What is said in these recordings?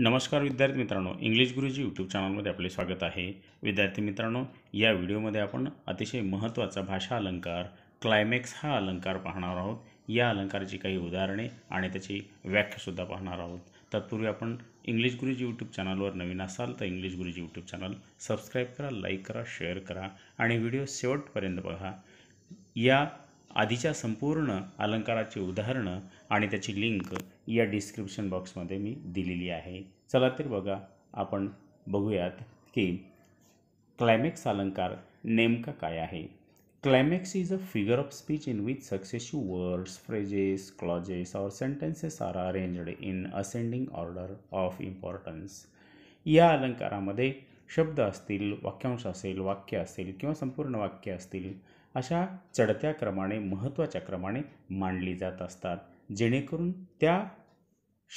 नमस्कार विद्यार्थी मित्रांनो इंग्लिश गुरुजी यूट्यूब चॅनलमध्ये आपले स्वागत आहे विद्यार्थी मित्रांनो या व्हिडिओमध्ये आपण अतिशय महत्त्वाचा भाषा अलंकार क्लायमॅक्स हा अलंकार पाहणार आहोत या अलंकाराची काही उदाहरणे आणि त्याची व्याख्यासुद्धा पाहणार आहोत तत्पूर्वी आपण इंग्लिश गुरुजी यूट्यूब चॅनलवर नवीन असाल तर English Guruji YouTube channel subscribe करा लाईक करा शेअर करा आणि व्हिडिओ शेवटपर्यंत बघा या आधीच्या संपूर्ण अलंकाराची उदाहरणं आणि त्याची लिंक या डिस्क्रिप्शन बॉक्समध्ये मी दिलेली आहे चला तर बघा आपण बघूयात की क्लायमॅक्स अलंकार नेमका काय आहे climax is a figure of speech in with successive words phrases clauses और sentences are arranged in ascending order of importance या अलंकारामध्ये शब्द असतील वाक्यांश असेल वाक्य असेल किंवा संपूर्ण वाक्य असतील अशा चढत्या क्रमाने महत्त्वाच्या क्रमाने मांडली जात असतात जेणेकरून त्या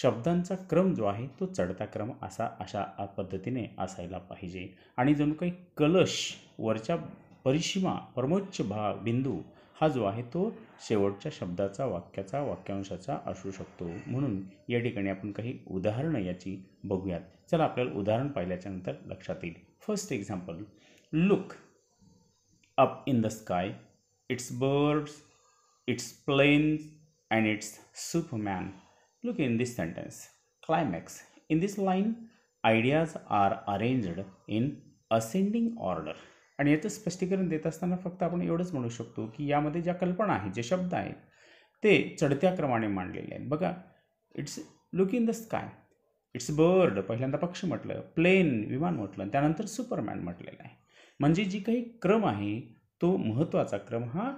शब्दांचा क्रम जो आहे तो चढता क्रम असा अशा पद्धतीने असायला पाहिजे आणि जणू काही कलश वरच्या परिसीमा परमोच्च भाव बिंदू हा जो आहे तो शेवटच्या शब्दाचा वाक्याचा वाक्यांशाचा असू शकतो म्हणून या ठिकाणी आपण काही उदाहरणं याची बघूयात चला आपल्याला उदाहरण पाहिल्याच्यानंतर लक्षात येईल first example look up in the sky, its birds, its planes, and its Superman. Look in this sentence climax. In this line, ideas are arranged in ascending order आणि याचं स्पष्टीकरण देत असताना फक्त आपण एवढंच म्हणू शकतो की यामध्ये ज्या कल्पना आहेत जे शब्द आहेत ते चढत्या क्रमाने मांडलेले आहेत बघा it's look in the sky it's bird पहिल्यांदा पक्षी म्हटलं प्लेन विमान म्हटलं त्यानंतर सुपरमॅन म्हटलेलं आहे म्हणजे जी काही क्रम आहे तो महत्त्वाचा क्रम हा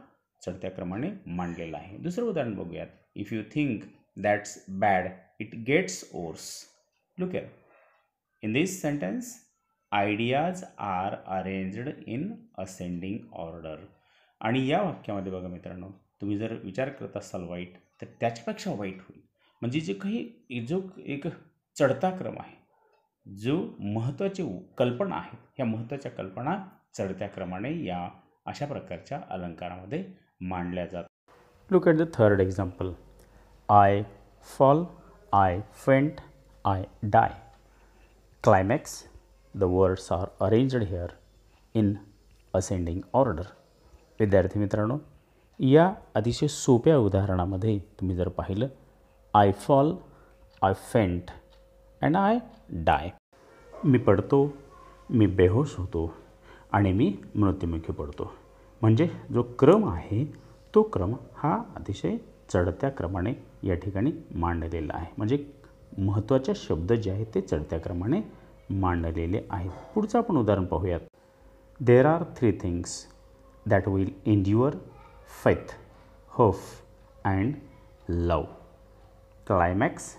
चढत्या क्रमाने मांडलेला आहे दुसरं उदाहरण बघूयात if you think that's bad it gets worse look at in this sentence ideas are arranged in ascending order आणि या वाक्यामध्ये बघा मित्रांनो तुम्ही जर विचार करत असाल वाईट तर त्याच्यापेक्षा वाईट होईल म्हणजे जे काही जो एक चढता क्रम आहे जो महत्त्वाची कल्पना आहे ह्या महत्त्वाच्या कल्पना चढत्या क्रमाने या अशा प्रकारच्या अलंकारामध्ये मांडल्या जातात look at the third example I fall I faint I die climax the words are arranged here in ascending order विद्यार्थी मित्रांनो या अतिशय सोप्या उदाहरणामध्ये तुम्ही जर पाहिलं I fall I faint and I die मी पडतो मी बेहोश होतो आणि मी मृत्युमुखी पडतो म्हणजे जो क्रम आहे तो क्रम हा अतिशय चढत्या क्रमाने या ठिकाणी मांडलेला आहे म्हणजे महत्त्वाचे शब्द जे आहेत ते चढत्या क्रमाने मांडलेले आहेत पुढचं आपण उदाहरण पाहूयात there are three things that will in faith faith and love climax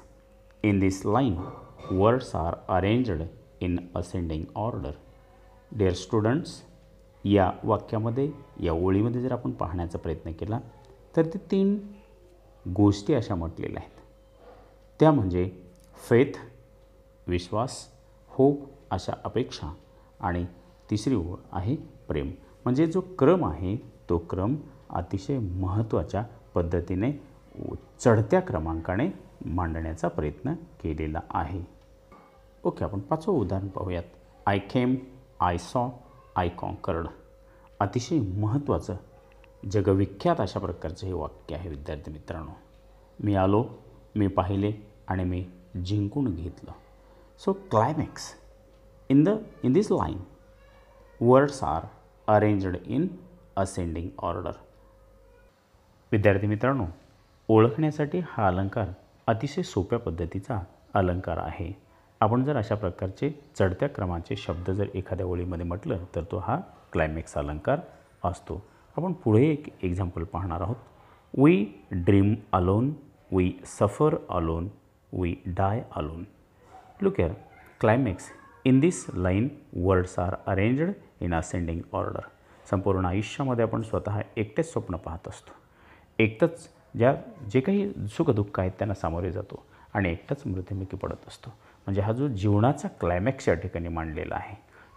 in this line words are arranged in ascending order dear students या वाक्यामध्ये या ओळीमध्ये जर आपण पाहण्याचा प्रयत्न केला तर ते तीन गोष्टी अशा म्हटलेल्या आहेत त्या म्हणजे फेथ विश्वास होप अशा अपेक्षा आणि तिसरी ओळ आहे प्रेम म्हणजे जो क्रम आहे तो क्रम अतिशय महत्त्वाच्या पद्धतीने चढत्या क्रमांकाने मांडण्याचा प्रयत्न केलेला आहे ओके आपण पाचवं उदाहरण पाहूयात I came I saw I conquered अतिशय महत्त्वाचं जगविख्यात अशा प्रकारचं हे वाक्य आहे विद्यार्थी मित्रांनो मी आलो मी पाहिले आणि मी जिंकून घेतलं so climax in the in this line words are arranged in ascending order विद्यार्थी मित्रांनो ओळखण्यासाठी हा अलंकार अतिशय सोप्या पद्धतीचा अलंकार आहे आपण जर अशा प्रकारचे चढत्या क्रमाचे शब्द जर एखाद्या ओळीमध्ये म्हटलं तर तो हा क्लायमॅक्स अलंकार असतो आपण पुढे एक एक्झाम्पल पाहणार आहोत we dream alone we suffer alone we die alone look here climax in this line words are arranged in ascending order संपूर्ण आयुष्यामध्ये आपण स्वतः एकटेच स्वप्न पाहत असतो एकटंच ज्या जे काही सुखदुःख आहेत त्यांना सामोरे जातो आणि एकटाच मृत्युमुखी पडत असतो म्हणजे हा जो जीवनाचा क्लायमॅक्स या ठिकाणी मांडलेला आहे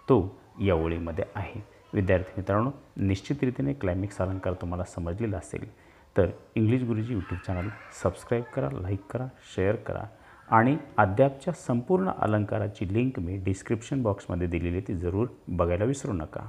तो या ओळीमध्ये आहे विद्यार्थी मित्रांनो निश्चित रीतीने क्लायमॅक्स अलंकार तुम्हाला समजलेला असेल तर English Guruji YouTube channel subscribe करा लाईक करा शेअर करा आणि अद्यापच्या संपूर्ण अलंकाराची लिंक मी डिस्क्रिप्शन बॉक्समध्ये दिलेली ती जरूर बघायला विसरू नका